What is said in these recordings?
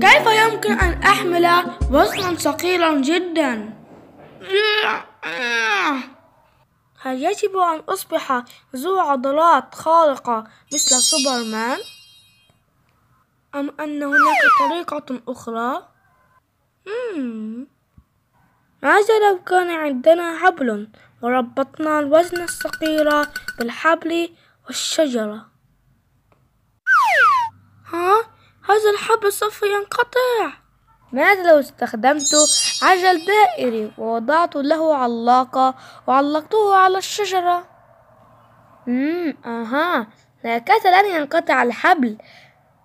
كيف يمكن أن أحمل وزنا ثقيلا جدا؟ هل يجب أن أصبح ذو عضلات خارقة مثل سوبرمان؟ أم أن هناك طريقة أخرى؟ مم. ماذا لو كان عندنا حبل وربطنا الوزن الصغير بالحبل والشجرة ها هذا الحبل سوف ينقطع ماذا لو استخدمت عجل دائري ووضعت له علاقة وعلقته على الشجرة مم أها هكذا لن ينقطع الحبل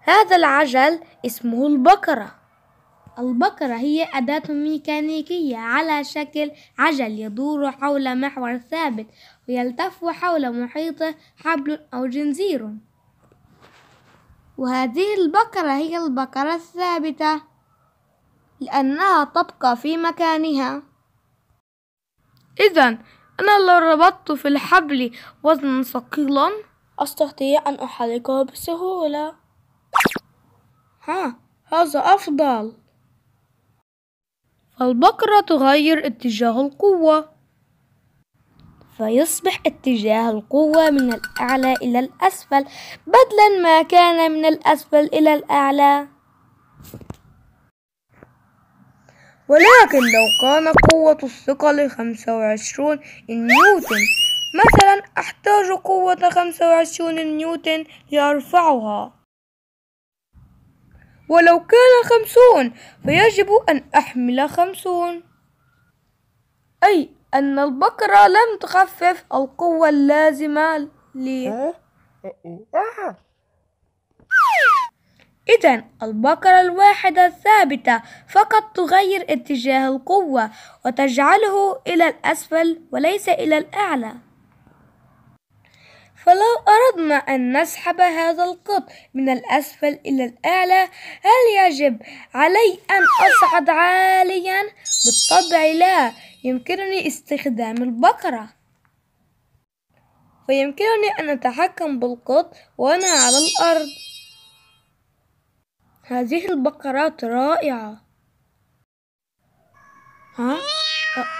هذا العجل اسمه البكرة البقرة هي أداة ميكانيكية على شكل عجل يدور حول محور ثابت ويلتف حول محيطه حبل أو جنزير وهذه البقرة هي البقرة الثابتة لأنها تبقى في مكانها إذا أنا لو ربطت في الحبل وزنا ثقيلا أستطيع أن أحركه بسهولة ها هذا أفضل البقرة تغير اتجاه القوة فيصبح اتجاه القوة من الأعلى إلى الأسفل بدلا ما كان من الأسفل إلى الأعلى ولكن لو كان قوة الثقل 25 نيوتن مثلا أحتاج قوة 25 نيوتن لأرفعها ولو كان خمسون فيجب أن أحمل خمسون أي أن البقرة لم تخفف القوة اللازمة لي أه؟ أه. إذا البقرة الواحدة الثابتة فقط تغير اتجاه القوة وتجعله إلى الأسفل وليس إلى الأعلى فلو أردنا أن نسحب هذا القط من الأسفل إلى الأعلى هل يجب علي أن أصعد عاليا؟ بالطبع لا يمكنني استخدام البقرة ويمكنني أن أتحكم بالقط وأنا على الأرض هذه البقرات رائعة ها؟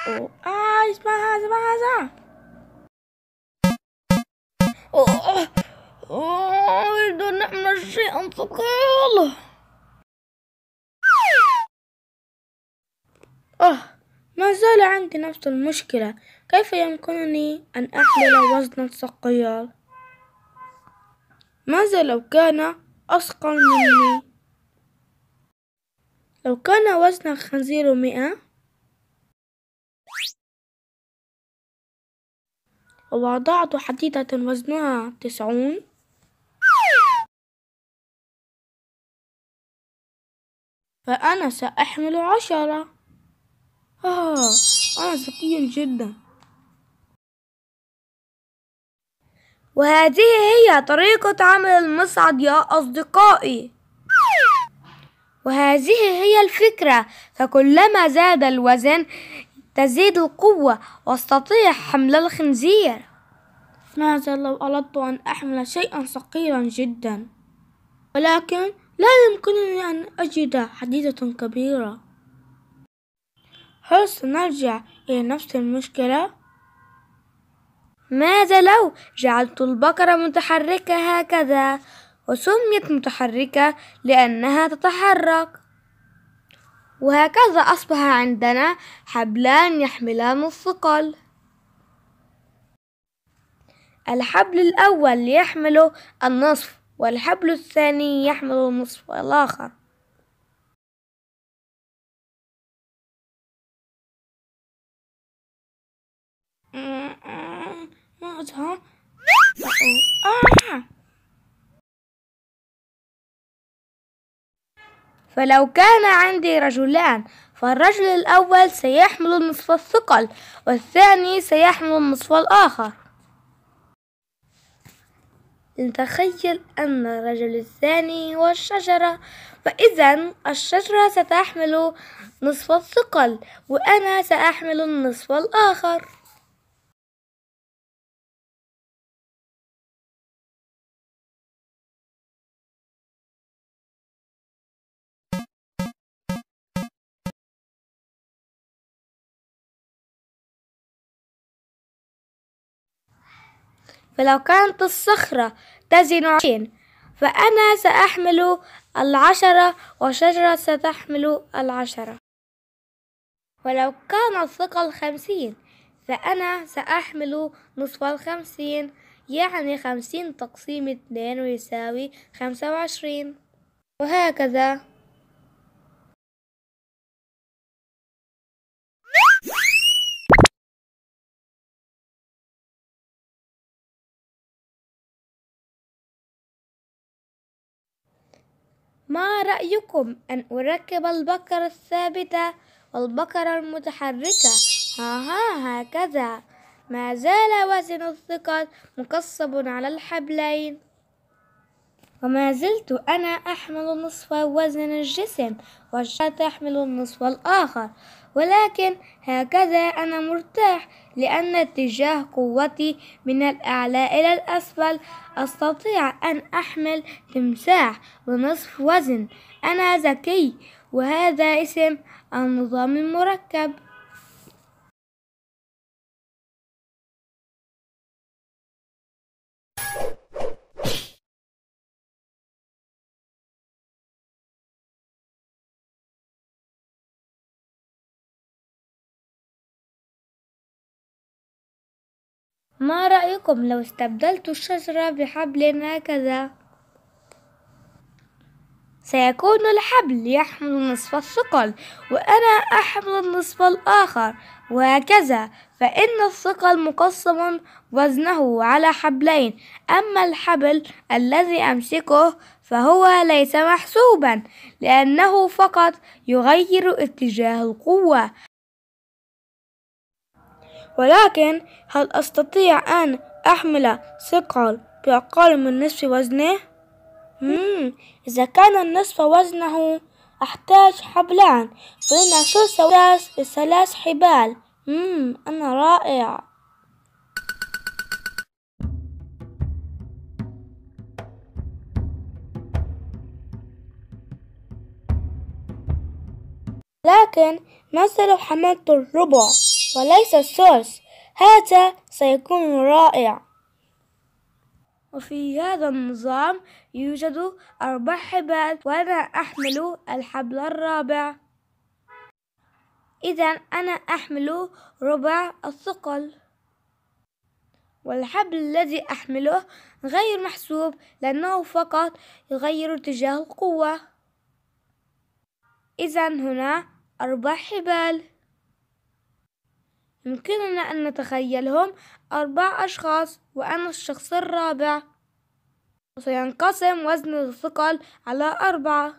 أوه. آه اسمع هذا اسمع هذا أريد أن أعمل شيئا ثقيلا آه ما زال عندي نفس المشكلة كيف يمكنني أن أحمل وزنا ثقيل ماذا لو كان أثقل مني لو كان وزن الخنزير مئة ووضعت حديدة وزنها تسعون فأنا سأحمل عشرة آه أنا ذكي جدا وهذه هي طريقة عمل المصعد يا أصدقائي وهذه هي الفكرة فكلما زاد الوزن تزيد القوة واستطيع حمل الخنزير ماذا لو أردت أن أحمل شيئا ثقيلا جدا ولكن لا يمكنني أن أجد حديدة كبيرة هل سنرجع إلى نفس المشكلة؟ ماذا لو جعلت البقرة متحركة هكذا وسميت متحركة لأنها تتحرك؟ وهكذا أصبح عندنا حبلان يحملان الثقل الحبل الأول يحمل النصف والحبل الثاني يحمل النصف الآخر آه، آه، آه، فلو كان عندي رجلان فالرجل الأول سيحمل نصف الثقل والثاني سيحمل النصف الآخر لنتخيل أن الرجل الثاني هو الشجرة فإذا الشجرة ستحمل نصف الثقل وأنا سأحمل النصف الآخر فلو كانت الصخرة تزن عشرين فأنا سأحمل العشرة والشجرة ستحمل العشرة ولو كان الثقل خمسين فأنا سأحمل نصف الخمسين يعني خمسين تقسيم اتنين ويساوي خمسة وعشرين وهكذا ما رأيكم أن أركب البقرة الثابتة والبقرة المتحركة ها ها هكذا ما زال وزن الثقل مقصب على الحبلين وما زلت أنا أحمل نصف وزن الجسم والشاة تحمل النصف الآخر ولكن هكذا أنا مرتاح لأن اتجاه قوتي من الأعلى إلى الأسفل أستطيع أن أحمل تمساح بنصف وزن أنا ذكي وهذا اسم النظام المركب ما رأيكم لو استبدلت الشجرة بحبل هكذا؟ سيكون الحبل يحمل نصف الثقل وأنا أحمل النصف الآخر وهكذا فإن الثقل مقسم وزنه على حبلين أما الحبل الذي أمسكه فهو ليس محسوبا لأنه فقط يغير اتجاه القوة ولكن هل أستطيع أن أحمل ثقل بأقل من نصف وزنه؟ مم. إذا كان النصف وزنه أحتاج حبلان بين ثلث بثلاث حبال مم. أنا رائع لكن ماذا لو حملت الربع؟ وليس الثلث هذا سيكون رائع وفي هذا النظام يوجد أربع حبال وأنا أحمل الحبل الرابع إذا أنا أحمل ربع الثقل والحبل الذي أحمله غير محسوب لأنه فقط يغير اتجاه القوة إذا هنا أربع حبال يمكننا أن نتخيلهم أربع أشخاص وأنا الشخص الرابع وسينقسم وزن الثقل على أربعة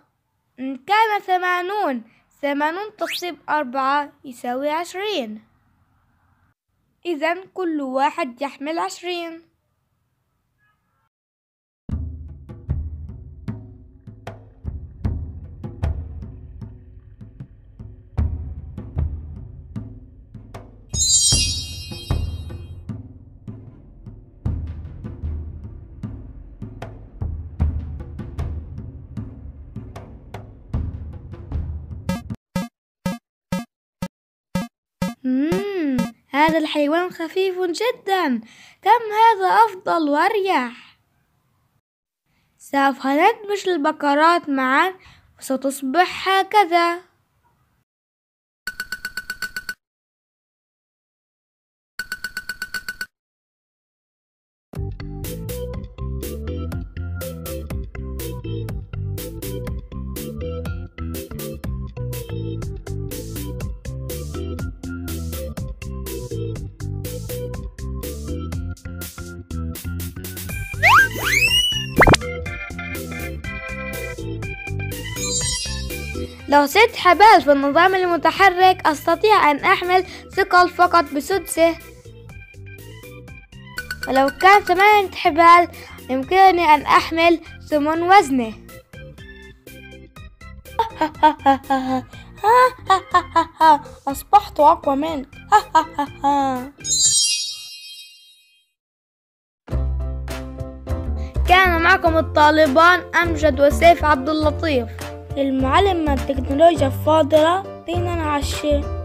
إن كان ثمانون ثمانون تقسيم أربعة يساوي عشرين إذا كل واحد يحمل عشرين مم. هذا الحيوان خفيف جدا كم هذا أفضل وأريح سوف ندمج البقرات معا وستصبح هكذا لو ست حبال في النظام المتحرك أستطيع أن أحمل ثقل فقط بسدسه ولو كان ثمانية حبال يمكنني أن أحمل ثمن وزنه أصبحت أقوى منك كان معكم الطالبان أمجد وسيف عبد اللطيف المعلمة التكنولوجيا فاضلة بيننا عالشيء